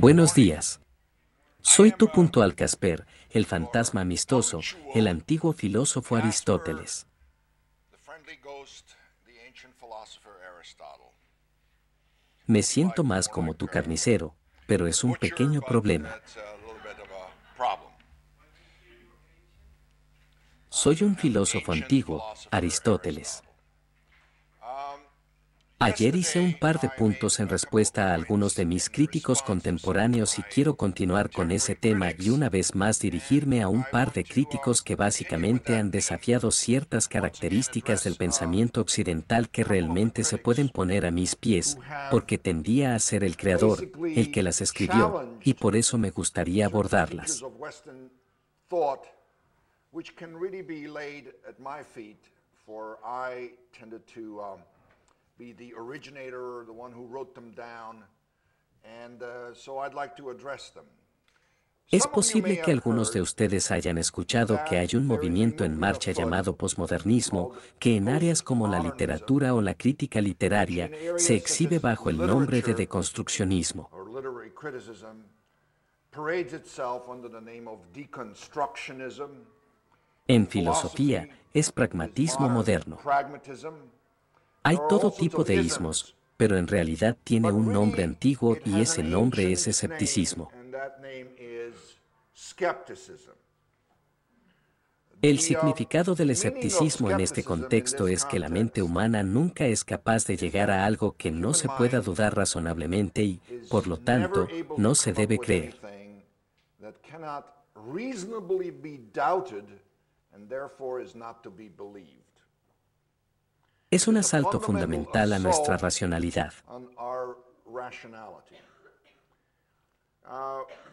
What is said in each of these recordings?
Buenos días. Soy tu puntual Casper, el fantasma amistoso, el antiguo filósofo Aristóteles. Me siento más como tu carnicero, pero es un pequeño problema. Soy un filósofo antiguo, Aristóteles. Ayer hice un par de puntos en respuesta a algunos de mis críticos contemporáneos y quiero continuar con ese tema y una vez más dirigirme a un par de críticos que básicamente han desafiado ciertas características del pensamiento occidental que realmente se pueden poner a mis pies, porque tendía a ser el creador, el que las escribió, y por eso me gustaría abordarlas. Es posible que algunos de ustedes hayan escuchado que hay un movimiento en marcha llamado posmodernismo, que en áreas como la literatura o la crítica literaria se exhibe bajo el nombre de deconstruccionismo. En filosofía, es pragmatismo moderno. Hay todo tipo de ismos, pero en realidad tiene un nombre antiguo y ese nombre es escepticismo. El significado del escepticismo en este contexto es que la mente humana nunca es capaz de llegar a algo que no se pueda dudar razonablemente y, por lo tanto, no se debe creer es un asalto fundamental a nuestra racionalidad.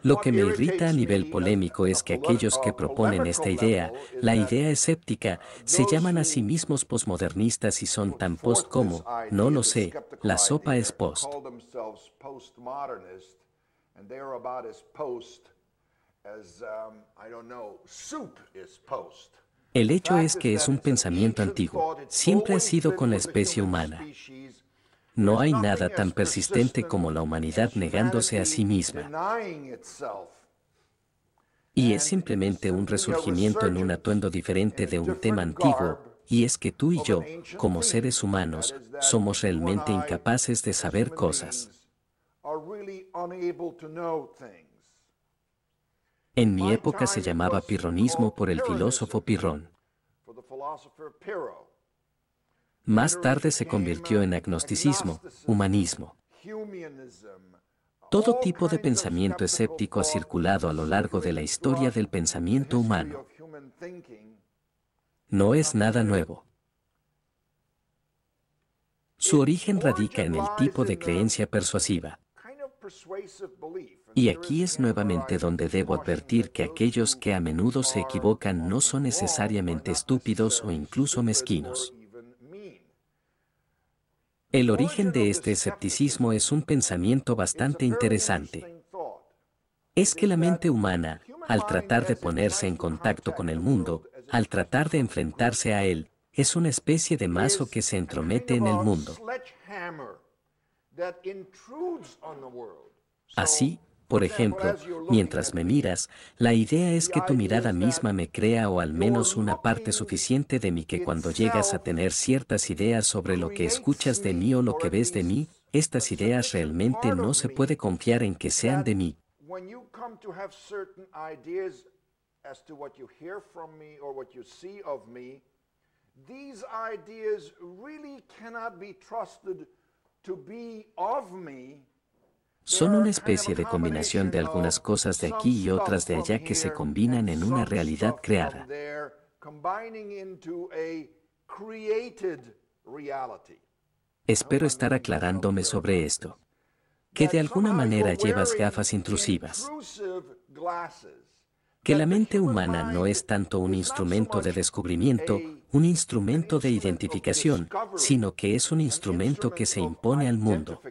Lo que me irrita a nivel polémico es que aquellos que proponen esta idea, la idea escéptica, se llaman a sí mismos posmodernistas y son tan post como, no lo sé, la sopa es post. El hecho es que es un pensamiento antiguo. Siempre ha sido con la especie humana. No hay nada tan persistente como la humanidad negándose a sí misma. Y es simplemente un resurgimiento en un atuendo diferente de un tema antiguo, y es que tú y yo, como seres humanos, somos realmente incapaces de saber cosas. En mi época se llamaba pirronismo por el filósofo Pirrón. Más tarde se convirtió en agnosticismo, humanismo. Todo tipo de pensamiento escéptico ha circulado a lo largo de la historia del pensamiento humano. No es nada nuevo. Su origen radica en el tipo de creencia persuasiva. Y aquí es nuevamente donde debo advertir que aquellos que a menudo se equivocan no son necesariamente estúpidos o incluso mezquinos. El origen de este escepticismo es un pensamiento bastante interesante. Es que la mente humana, al tratar de ponerse en contacto con el mundo, al tratar de enfrentarse a él, es una especie de mazo que se entromete en el mundo. Así, por ejemplo, mientras me miras, la idea es que tu mirada misma me crea o al menos una parte suficiente de mí que cuando llegas a tener ciertas ideas sobre lo que escuchas de mí o lo que ves de mí, estas ideas realmente no se puede confiar en que sean de mí. ideas son una especie de combinación de algunas cosas de aquí y otras de allá que se combinan en una realidad creada. Espero estar aclarándome sobre esto. Que de alguna manera llevas gafas intrusivas. Que la mente humana no es tanto un instrumento de descubrimiento, un instrumento de identificación, sino que es un instrumento que se impone al mundo.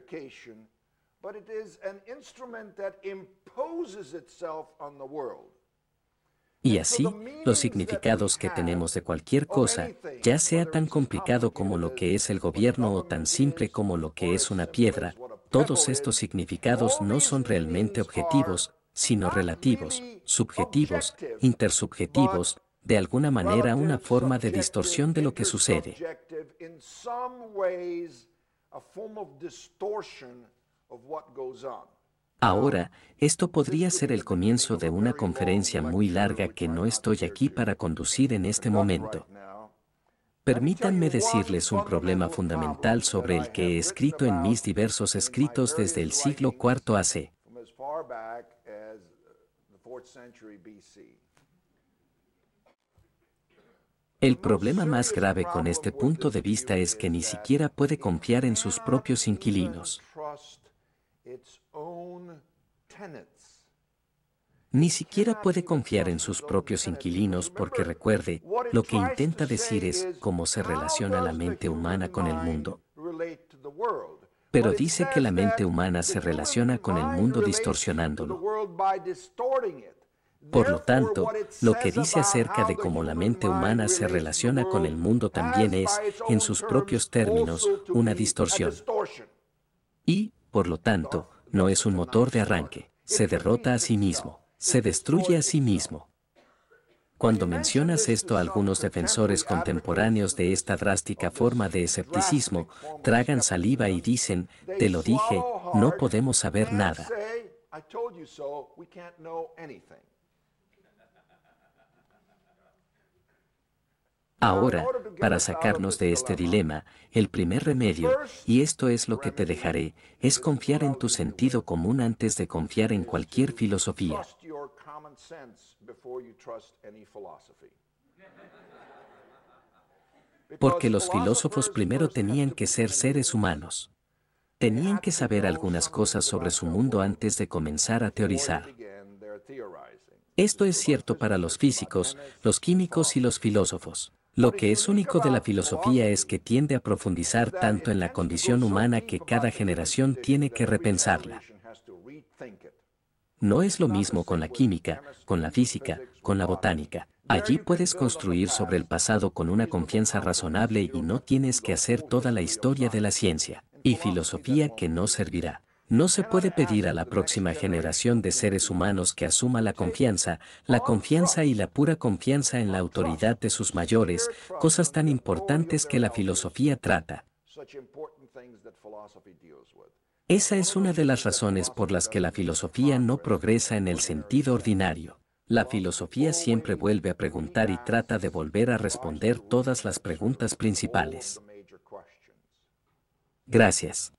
Y así, los significados que tenemos de cualquier cosa, ya sea tan complicado como lo que es el gobierno o tan simple como lo que es una piedra, todos estos significados no son realmente objetivos, sino relativos, subjetivos, intersubjetivos, de alguna manera una forma de distorsión de lo que sucede. Ahora, esto podría ser el comienzo de una conferencia muy larga que no estoy aquí para conducir en este momento. Permítanme decirles un problema fundamental sobre el que he escrito en mis diversos escritos desde el siglo IV AC. El problema más grave con este punto de vista es que ni siquiera puede confiar en sus propios inquilinos. Ni siquiera puede confiar en sus propios inquilinos porque recuerde, lo que intenta decir es cómo se relaciona la mente humana con el mundo. Pero dice que la mente humana se relaciona con el mundo distorsionándolo. Por lo tanto, lo que dice acerca de cómo la mente humana se relaciona con el mundo también es, en sus propios términos, una distorsión. Y, por lo tanto, no es un motor de arranque. Se derrota a sí mismo. Se destruye a sí mismo. Cuando mencionas esto, algunos defensores contemporáneos de esta drástica forma de escepticismo tragan saliva y dicen, te lo dije, no podemos saber nada. Ahora, para sacarnos de este dilema, el primer remedio, y esto es lo que te dejaré, es confiar en tu sentido común antes de confiar en cualquier filosofía. Porque los filósofos primero tenían que ser seres humanos. Tenían que saber algunas cosas sobre su mundo antes de comenzar a teorizar. Esto es cierto para los físicos, los químicos y los filósofos. Lo que es único de la filosofía es que tiende a profundizar tanto en la condición humana que cada generación tiene que repensarla. No es lo mismo con la química, con la física, con la botánica. Allí puedes construir sobre el pasado con una confianza razonable y no tienes que hacer toda la historia de la ciencia y filosofía que no servirá. No se puede pedir a la próxima generación de seres humanos que asuma la confianza, la confianza y la pura confianza en la autoridad de sus mayores, cosas tan importantes que la filosofía trata. Esa es una de las razones por las que la filosofía no progresa en el sentido ordinario. La filosofía siempre vuelve a preguntar y trata de volver a responder todas las preguntas principales. Gracias.